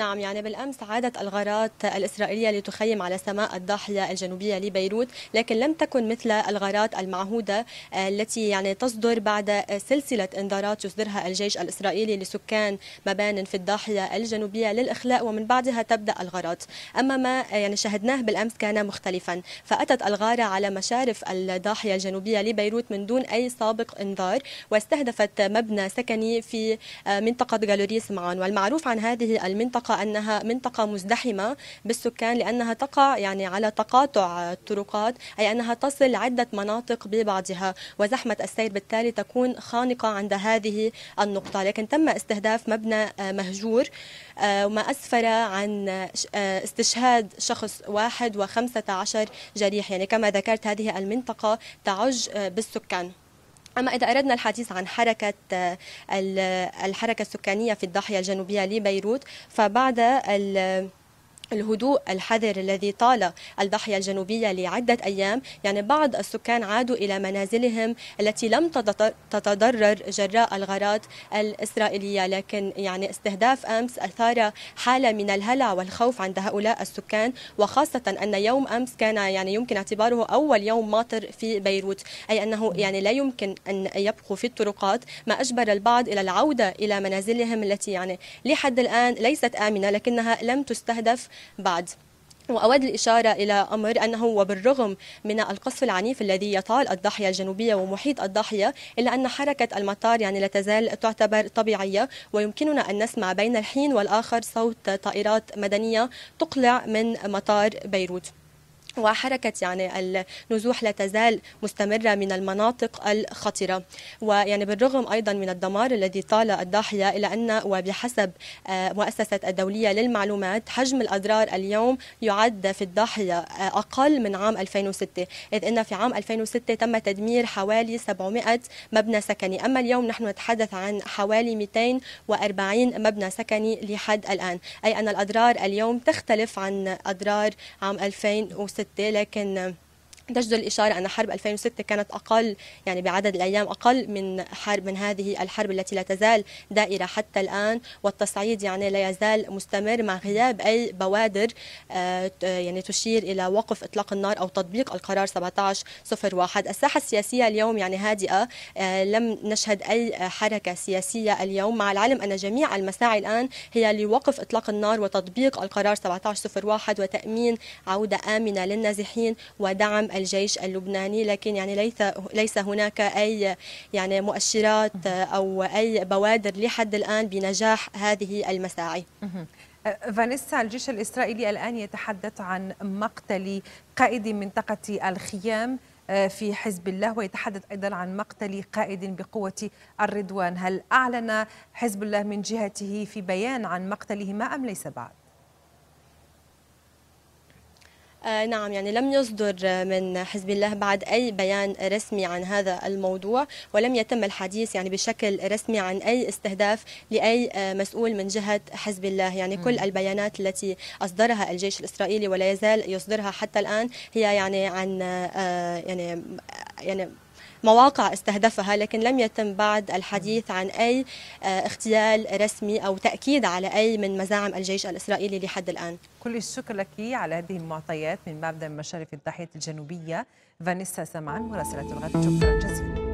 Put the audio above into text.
نعم يعني بالأمس عادت الغارات الإسرائيلية لتخيم على سماء الضاحية الجنوبية لبيروت لكن لم تكن مثل الغارات المعهودة آه، التي يعني تصدر بعد سلسلة انذارات يصدرها الجيش الإسرائيلي لسكان مبان في الضاحية الجنوبية للإخلاء ومن بعدها تبدأ الغارات أما ما آه، يعني شهدناه بالأمس كان مختلفا فأتت الغارة على مشارف الضاحية الجنوبية لبيروت من دون أي سابق انذار واستهدفت مبنى سكني في آه، منطقة جالوريس معان والمعروف عن هذه المنطقة المنطقة أنها منطقة مزدحمة بالسكان لأنها تقع يعني على تقاطع الطرقات أي أنها تصل عدة مناطق ببعضها وزحمة السير بالتالي تكون خانقة عند هذه النقطة لكن تم استهداف مبنى آه، مهجور آه، وما أسفر عن آه، استشهاد شخص واحد وخمسة عشر جريح يعني كما ذكرت هذه المنطقة تعج بالسكان أما إذا أردنا الحديث عن حركة آه، الحركة السكانية في الضاحية الجنوبية لبيروت فبعد الهدوء الحذر الذي طال الضاحية الجنوبية لعدة أيام يعني بعض السكان عادوا إلى منازلهم التي لم تتضرر جراء الغارات الإسرائيلية لكن يعني استهداف أمس أثار حالة من الهلع والخوف عند هؤلاء السكان وخاصة أن يوم أمس كان يعني يمكن اعتباره أول يوم ماطر في بيروت أي أنه يعني لا يمكن أن يبقوا في الطرقات ما أجبر البعض إلى العودة إلى منازلهم التي يعني لحد الآن ليست آمنة لكنها لم تستهدف بعد وأود الإشارة إلى أمر أنه وبالرغم من القصف العنيف الذي يطال الضاحية الجنوبية ومحيط الضاحية إلا أن حركة المطار يعني لا تزال تعتبر طبيعية ويمكننا أن نسمع بين الحين والآخر صوت طائرات مدنية تقلع من مطار بيروت وحركة يعني النزوح لا تزال مستمرة من المناطق الخطرة ويعني بالرغم أيضا من الدمار الذي طال الضاحية إلا أن وبحسب آه، مؤسسة الدولية للمعلومات حجم الأضرار اليوم يعد في الضاحية آه، أقل من عام 2006 إذ أن في عام 2006 تم تدمير حوالي 700 مبنى سكني أما اليوم نحن نتحدث عن حوالي 240 مبنى سكني لحد الآن أي أن الأضرار اليوم تختلف عن أضرار عام 2006 ستة لكن تجد الإشارة أن حرب 2006 كانت أقل يعني بعدد الأيام أقل من حرب من هذه الحرب التي لا تزال دائرة حتى الآن والتصعيد يعني لا يزال مستمر مع غياب أي بوادر آه، يعني تشير إلى وقف إطلاق النار أو تطبيق القرار 1701 الساحة السياسية اليوم يعني هادئة آه، لم نشهد أي حركة سياسية اليوم مع العلم أن جميع المساعي الآن هي لوقف إطلاق النار وتطبيق القرار 1701 وتأمين عودة آمنة للنازحين ودعم الجيش اللبناني لكن يعني ليس ليس هناك اي يعني مؤشرات او اي بوادر لحد الان بنجاح هذه المساعي أه، فانيسا الجيش الاسرائيلي الان يتحدث عن مقتل قائد منطقه الخيام أه، في حزب الله ويتحدث أيضا عن مقتل قائد بقوة الرضوان هل أعلن حزب الله من جهته في بيان عن مقتلهما أم ليس بعد؟ آه، نعم يعني لم يصدر من حزب الله بعد أي بيان رسمي عن هذا الموضوع ولم يتم الحديث يعني بشكل رسمي عن أي استهداف لأي آه، مسؤول من جهة حزب الله يعني كل البيانات التي أصدرها الجيش الإسرائيلي ولا يزال يصدرها حتى الآن هي يعني عن آه، يعني يعني مواقع استهدفها لكن لم يتم بعد الحديث عن أي آه، اغتيال رسمي أو تأكيد على أي من مزاعم الجيش الإسرائيلي لحد الآن كل الشكر لك على هذه المعطيات من مبدأ مشارف الضاحية الجنوبية فانيسا سمعان مراسلة الغد شكرا جزيلا